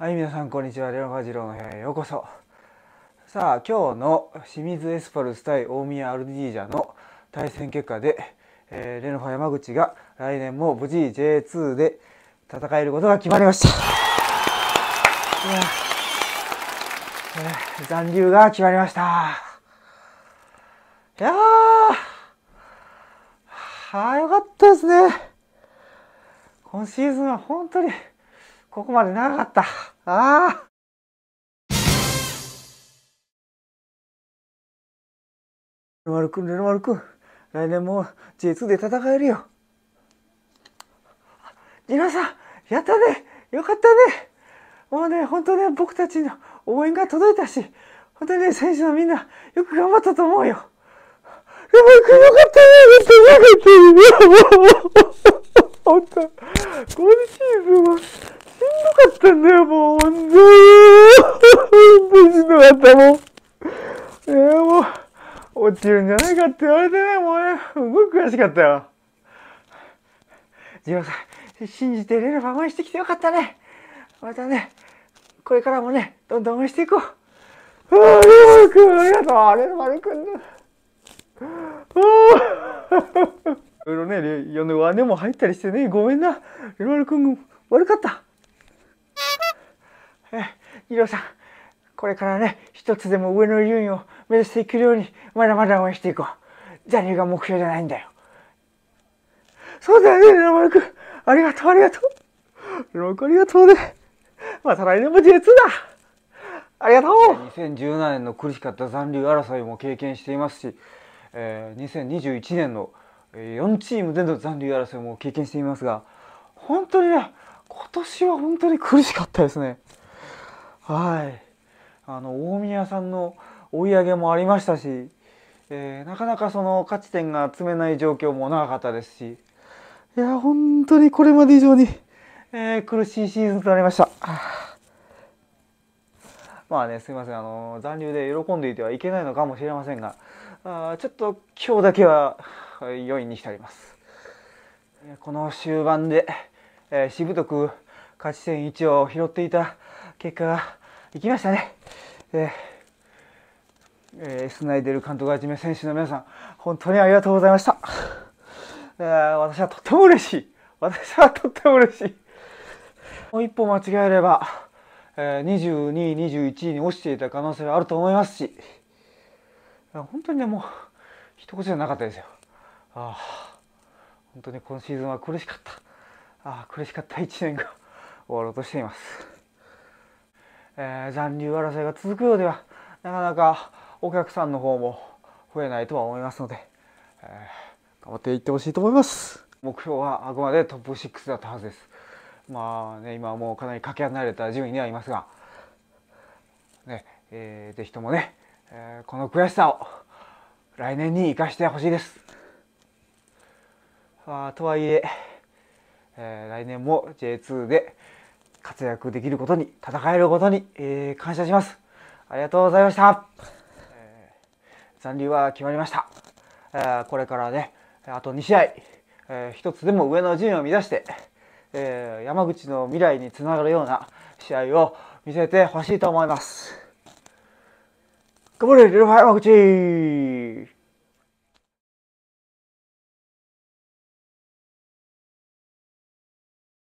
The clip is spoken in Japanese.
はい、皆さん、こんにちは。レオァジロの部屋へようこそ。さあ、今日の清水エスパルス対大宮アルディージャの対戦結果で、えー、レノファ山口が来年も無事 J2 で戦えることが決まりました。えー、残留が決まりました。いやー、はあ、よかったですね。今シーズンは本当に、ここまで長かった。ああ。ルノワルん、ルノワルん、来年も J2 で戦えるよ。ジさん、やったね。よかったね。もうね、本当ね、僕たちの応援が届いたし、本当にね、選手のみんな、よく頑張ったと思うよ。ルノワルん、よかったね。よかったね。本当、今シーズンは。しんだよ、もう。本当に。無事の頭。えー、もう、落ちるんじゃないかって言われてね、もうね、すごい悔しかったよ。ジオさん、信じてれるば応援してきてよかったね。またね、これからもね、どんどん応援していこう。ああ、ルマル君、ありがとう。あれマル君。ああ。いろいろね、んのワネも入ったりしてね、ごめんな。ルマル君、悪かった。二郎さん、これからね、一つでも上の順位を目指していけるように、まだまだ応援していこう。ジャニーが目標じゃないんだよ。そうだよね、ラマル君。ありがとう、ありがとう。ロコありがとうね。また来年も J2 だ。ありがとう。2017年の苦しかった残留争いも経験していますし、えー、2021年の4チームでの残留争いも経験していますが、本当にね、今年は本当に苦しかったですね。はいあの大宮さんの追い上げもありましたし、えー、なかなかその勝ち点が積めない状況も長かったですしいや本当にこれまで以上に、えー、苦しいシーズンとなりました。まあねすいませんあの残留で喜んでいてはいけないのかもしれませんがあちょっと今日だけは4位にしてありますこの終盤で、えー、しぶとく勝ち点1を拾っていた結果行きましたね。えーえー、スナイデル監督はじめ選手の皆さん、本当にありがとうございました。えー、私はとっても嬉しい。私はとっても嬉しい。もう一歩間違えれば、えー、22位、21位に落ちていた可能性はあると思いますし、本当にね、もう、一言じゃなかったですよ。ああ、本当に今シーズンは苦しかった。ああ、苦しかった1年が終わろうとしています。えー、残留争いが続くようではなかなかお客さんの方も増えないとは思いますので、えー、頑張っていってほしいと思います目標はあくまでトップ6だったはずですまあね今はもうかなりかけ離れた順位にはいますがねえー、ぜひともね、えー、この悔しさを来年に生かしてほしいですあとはいええー、来年も J2 で活躍できることに戦えることに、えー、感謝しますありがとうございました、えー、残留は決まりました、えー、これからねあと2試合、えー、1つでも上の順位を目指して、え山口の未来につながるような試合を見せてほしいと思います頑張れルファ山口